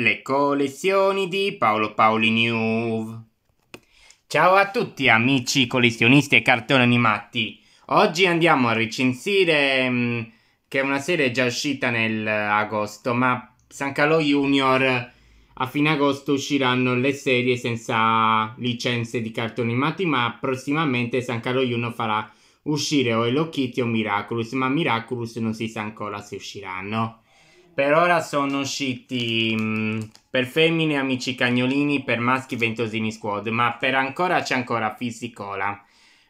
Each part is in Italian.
Le collezioni di Paolo Paoli News. Ciao a tutti amici collezionisti e cartoni animati. Oggi andiamo a recensire mm, che è una serie già uscita nell'agosto, ma San Calò Junior a fine agosto usciranno le serie senza licenze di cartoni animati, ma prossimamente San Calò Junior farà uscire o Hello Kitty o Miraculous, ma Miraculous non si sa ancora se usciranno. Per ora sono usciti mh, mm, per femmine Amici Cagnolini, per maschi Ventosini Squad, ma per ancora c'è ancora Fisicola.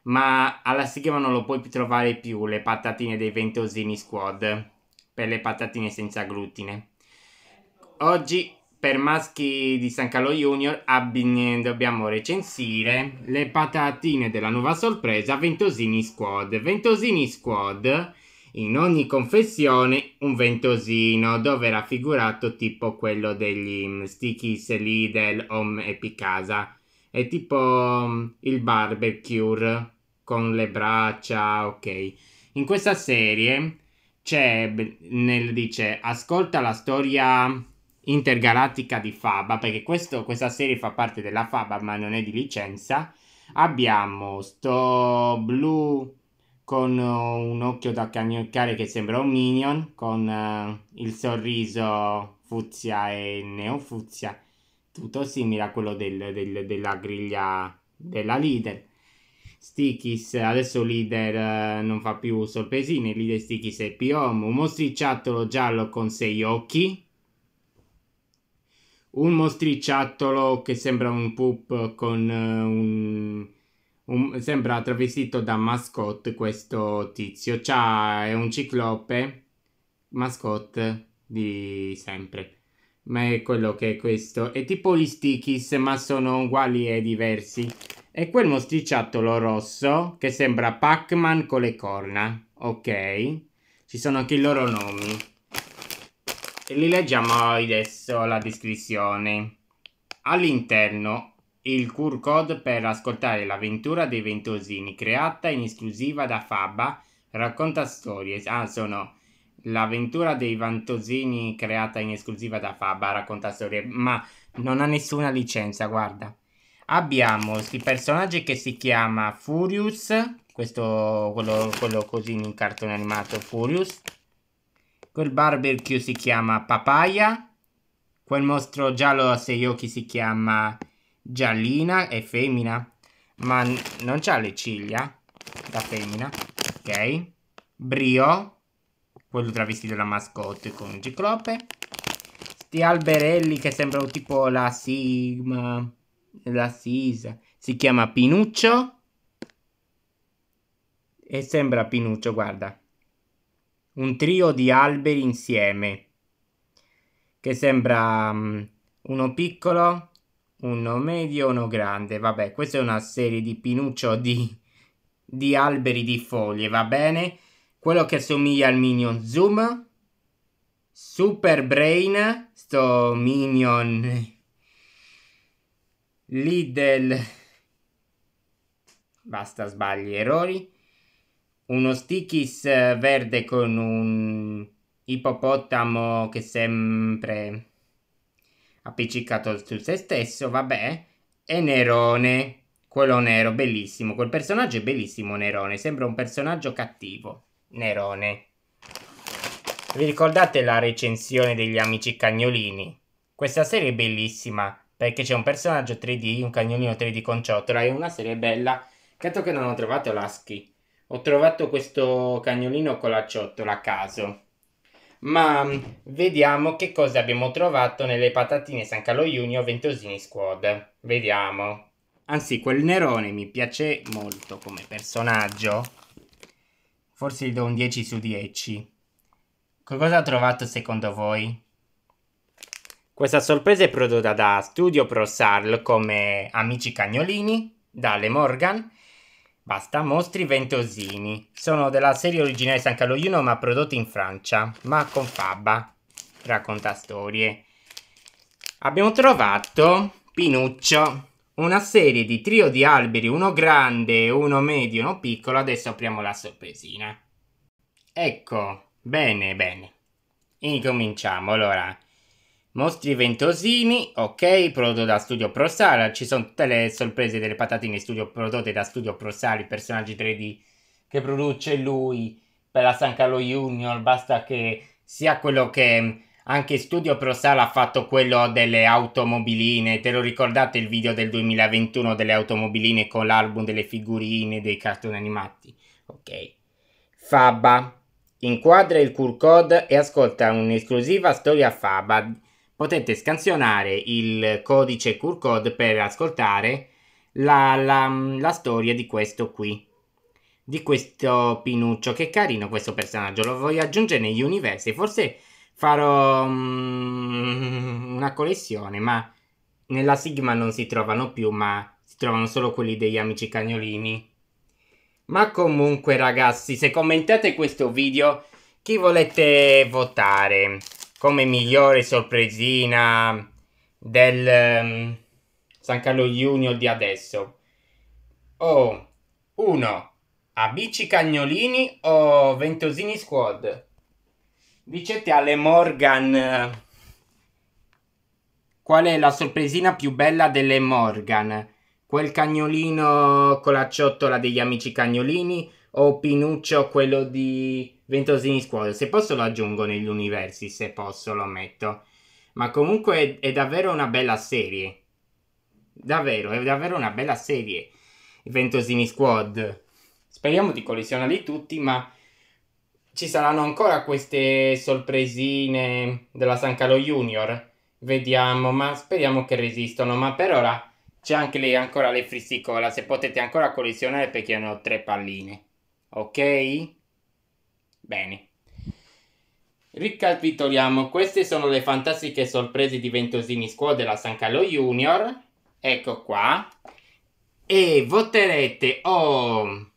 Ma alla sigla non lo puoi trovare più le patatine dei Ventosini Squad, per le patatine senza glutine. Oggi per maschi di San Carlo Junior abbin- dobbiamo recensire le patatine della nuova sorpresa Ventosini Squad. Ventosini Squad in ogni confessione un ventosino dove raffigurato tipo quello degli mm, Sticky Lidl, Home e Picasa. È tipo mm, il barbecue con le braccia, ok. In questa serie c'è, nel, dice, ascolta la storia intergalattica di Faba, perché questo, questa serie fa parte della Faba ma non è di licenza. Abbiamo sto blu con eh, un occhio da cagnoccare che sembra un minion, con uh, il sorriso fuzia e neofuzia, tutto simile a quello del, del, della griglia della leader. Stikis, adesso leader uh, non fa più sorpresine, leader Stikis è Piom, un mostricciattolo giallo con sei occhi, un mostricciattolo che sembra un poop con uh, un un, sembra travestito da mascotte questo tizio. C'ha, è un ciclope mascotte di sempre. Ma è quello che è questo. È tipo gli stickies, ma sono uguali e diversi. E quel mostriciattolo rosso che sembra Pac-Man con le corna. Ok. Ci sono anche i loro nomi. E li leggiamo adesso la descrizione. All'interno il QR code per ascoltare l'avventura dei Ventosini creata in esclusiva da Fabba racconta storie. Ah, sono l'avventura dei Ventosini creata in esclusiva da Fabba racconta storie, ma non ha nessuna licenza, guarda. Abbiamo questi personaggi che si chiama Furious, questo quello, quello così in cartone animato Furious. Quel barbecue si chiama Papaya. Quel mostro giallo a sei occhi si chiama giallina e femmina, ma non ha le ciglia da femmina, ok? Brio, quello travestito da mascotte con ciclope. Sti alberelli che sembrano tipo la Sigma, la Sisa, si chiama Pinuccio. E sembra Pinuccio, guarda. Un trio di alberi insieme. Che sembra um, uno piccolo, uno medio, uno grande. Vabbè, questa è una serie di pinuccio di, di alberi di foglie, va bene? Quello che assomiglia al minion zoom. Super Brain, sto minion Lidl. Basta sbagli, errori. Uno stickis verde con un ippopotamo che sempre appiccicato su se stesso, vabbè, e Nerone, quello nero, bellissimo, quel personaggio è bellissimo Nerone, sembra un personaggio cattivo, Nerone. Vi ricordate la recensione degli Amici Cagnolini? Questa serie è bellissima, perché c'è un personaggio 3D, un cagnolino 3D con ciotola, è una serie bella, Cato che non ho trovato l'aschi. Ho trovato questo cagnolino con la ciotola a caso ma mm, vediamo che cosa abbiamo trovato nelle patatine San Carlo Junior Ventosini Squad. Vediamo. Anzi, quel Nerone mi piace molto come personaggio. Forse gli do un 10 su 10. cosa ha trovato secondo voi? Questa sorpresa è prodotta da Studio Pro Sarl come Amici Cagnolini, dalle Morgan Basta, mostri ventosini. Sono della serie originale San Carloino ma prodotti in Francia, ma con fabba. Racconta storie. Abbiamo trovato Pinuccio, una serie di trio di alberi, uno grande, uno medio, uno piccolo. Adesso apriamo la sorpresina. Ecco, bene, bene. Incominciamo allora. Mostri ventosini, ok, prodotto da Studio ProSal, ci sono tutte le sorprese delle patatine studio, prodotte da Studio ProSal, i personaggi 3D che produce lui per la San Carlo Junior, basta che sia quello che mm, anche Studio ProSal ha fatto quello delle automobiline, te lo ricordate il video del 2021 delle automobiline con l'album delle figurine, dei cartoni animati? Ok. Fabba. Inquadra il QR code e ascolta un'esclusiva storia Fabba potete scansionare il codice QR code per ascoltare la, la, la storia di questo qui di questo Pinuccio. Che carino questo personaggio, lo voglio aggiungere negli universi. Forse farò um, una collezione, ma nella Sigma non si trovano più, ma si trovano solo quelli degli amici cagnolini. Ma comunque ragazzi, se commentate questo video, chi volete votare? come migliore sorpresina del um, San Carlo Junior di adesso? Oh, 1. Abici Cagnolini o Ventosini Squad? Dicete alle Morgan eh, qual è la sorpresina più bella delle Morgan? quel cagnolino con la ciotola degli amici cagnolini o Pinuccio quello di Ventosini Squadra. Se posso lo aggiungo negli universi, se posso lo metto. Ma comunque è, è davvero una bella serie. Davvero, è davvero una bella serie. Ventosini Squad. Speriamo di collezionarli tutti, ma ci saranno ancora queste sorpresine della San Carlo Junior. Vediamo, ma speriamo che resistano. Ma per ora c'è anche lì ancora le frissicola, se potete ancora collezionare perché hanno tre palline. Ok? Bene. Ricapitoliamo, queste sono le fantastiche sorprese di Ventosini Squad della San Carlo Junior. Ecco qua. E voterete o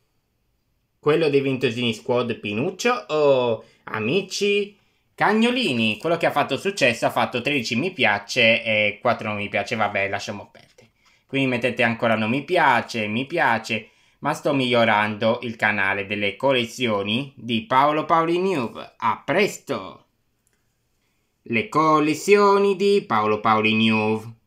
quello dei Ventosini Squad Pinuccio o Amici Cagnolini. Quello che ha fatto successo ha fatto 13 mi piace e 4 non mi piace, vabbè lasciamo perdere. Quindi mettete ancora non mi piace, mi piace, ma sto migliorando il canale delle collezioni di Paolo Paoli News. A presto! Le collezioni di Paolo Paoli News.